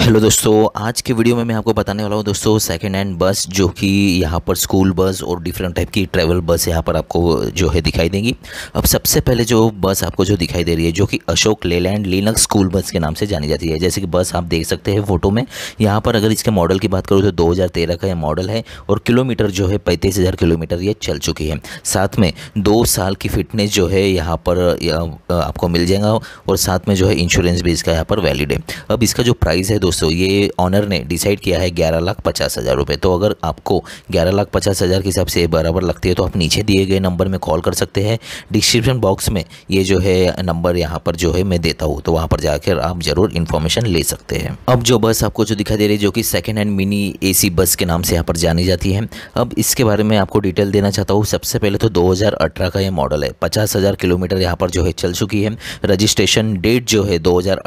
hello दोस्तों आज के वीडियो में मैं आपको बताने वाला हूँ दोस्तों सेकेंड हैंड बस जो कि यहाँ पर स्कूल बस और डिफरेंट टाइप की ट्रैवल बस यहाँ पर आपको जो है दिखाई देंगी अब सबसे पहले जो बस आपको जो दिखाई दे रही है जो कि अशोक लेलैंड लीनक स्कूल बस के नाम से जानी जाती है जैसे कि बस आप देख सकते हैं फ़ोटो में यहाँ पर अगर इसके मॉडल की बात करूँ तो दो का यह मॉडल है और किलोमीटर जो है पैंतीस किलोमीटर ये चल चुकी है साथ में दो साल की फिटनेस जो है यहाँ पर आपको मिल जाएगा और साथ में जो है इंश्योरेंस भी इसका यहाँ पर वैलिड है अब इसका जो प्राइस है दोस्तों ये ऑनर ने डिसाइड किया है ग्यारह लाख पचास हज़ार रुपये तो अगर आपको ग्यारह लाख पचास हज़ार के हिसाब से बराबर लगती है तो आप नीचे दिए गए नंबर में कॉल कर सकते हैं डिस्क्रिप्शन बॉक्स में ये जो है नंबर यहाँ पर जो है मैं देता हूँ तो वहाँ पर जाकर आप ज़रूर इन्फॉर्मेशन ले सकते हैं अब जो बस आपको जो दिखाई दे रही है जो कि सेकेंड हैंड मिनी ए बस के नाम से यहाँ पर जानी जाती है अब इसके बारे में आपको डिटेल देना चाहता हूँ सबसे पहले तो दो का ये मॉडल है पचास हज़ार किलोमीटर यहाँ पर जो है चल चुकी है रजिस्ट्रेशन डेट जो है दो हज़ार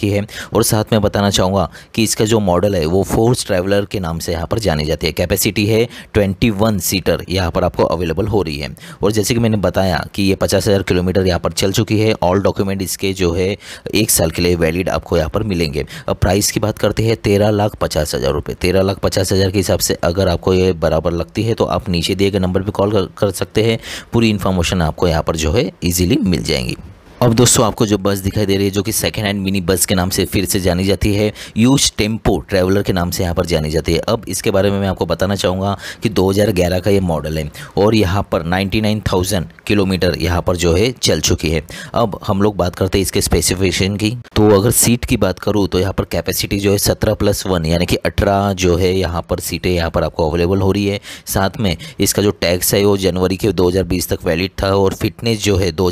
की है और साथ में बता बताना चाहूँगा कि इसका जो मॉडल है वो फोर्स ट्रैवलर के नाम से यहाँ पर जानी जाती है कैपेसिटी है 21 सीटर यहाँ पर आपको अवेलेबल हो रही है और जैसे कि मैंने बताया कि ये पचास हज़ार किलोमीटर यहाँ पर चल चुकी है ऑल डॉक्यूमेंट इसके जो है एक साल के लिए वैलिड आपको यहाँ पर मिलेंगे अब प्राइस की बात करते हैं तेरह लाख पचास हज़ार रुपये तेरह लाख पचास हज़ार के हिसाब से अगर आपको ये बराबर लगती है तो आप नीचे दिए गए नंबर पर कॉल कर सकते हैं पूरी इन्फॉर्मेशन आपको यहाँ पर जो है ईजिली मिल जाएंगी अब दोस्तों आपको जो बस दिखाई दे रही है जो कि सेकेंड हैंड मिनी बस के नाम से फिर से जानी जाती है यूज टेम्पो ट्रैवलर के नाम से यहाँ पर जानी जाती है अब इसके बारे में मैं आपको बताना चाहूँगा कि 2011 का ये मॉडल है और यहाँ पर 99,000 किलोमीटर यहाँ पर जो है चल चुकी है अब हम लोग बात करते हैं इसके स्पेसिफिकेशन की तो अगर सीट की बात करूँ तो यहाँ पर कैपेसिटी जो है सत्रह प्लस वन यानी कि अठारह जो है यहाँ पर सीटें यहाँ पर आपको अवेलेबल हो रही है साथ में इसका जो टैक्स है वो जनवरी के दो तक वैलिड था और फिटनेस जो है दो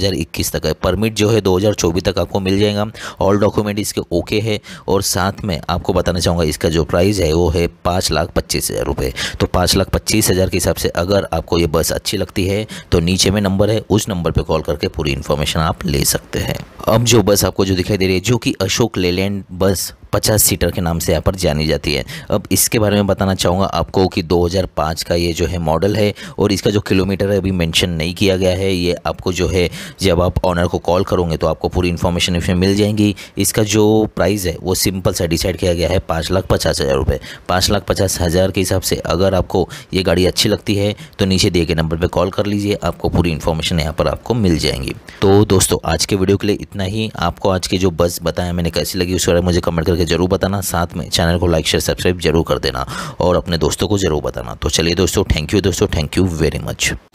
तक है परमिट जो है दो तक आपको मिल जाएगा ऑल डॉक्यूमेंट इसके ओके है और साथ में आपको बताना चाहूँगा इसका जो प्राइस है वो है पाँच लाख पच्चीस हज़ार रुपये तो पाँच लाख पच्चीस हज़ार के हिसाब से अगर आपको ये बस अच्छी लगती है तो नीचे में नंबर है उस नंबर पे कॉल करके पूरी इन्फॉर्मेशन आप ले सकते हैं अब जो बस आपको जो दिखाई दे रही है जो कि अशोक लेलैंड बस पचास सीटर के नाम से यहाँ पर जानी जाती है अब इसके बारे में बताना चाहूँगा आपको कि 2005 का ये जो है मॉडल है और इसका जो किलोमीटर है अभी मेंशन नहीं किया गया है ये आपको जो है जब आप ऑनर को कॉल करोगे तो आपको पूरी इन्फॉर्मेशन इसमें मिल जाएंगी इसका जो प्राइस है वो सिंपल सा डिसाइड किया गया है पाँच लाख पचास हज़ार रुपये पाँच लाख पचास हज़ार के हिसाब से अगर आपको ये गाड़ी अच्छी लगती है तो नीचे दिए गए नंबर पर कॉल कर लीजिए आपको पूरी इन्फॉर्मेशन यहाँ पर आपको मिल जाएंगी तो दोस्तों आज के वीडियो के लिए इतना ही आपको आज की जो बस बताया मैंने कैसी लगी उसके बारे में मुझे कमेंट करके लगे ज़रूर बताना साथ में चैनल को लाइक शेयर सब्सक्राइब जरूर कर देना और अपने दोस्तों को ज़रूर बताना तो चलिए दोस्तों थैंक यू दोस्तों थैंक यू वेरी मच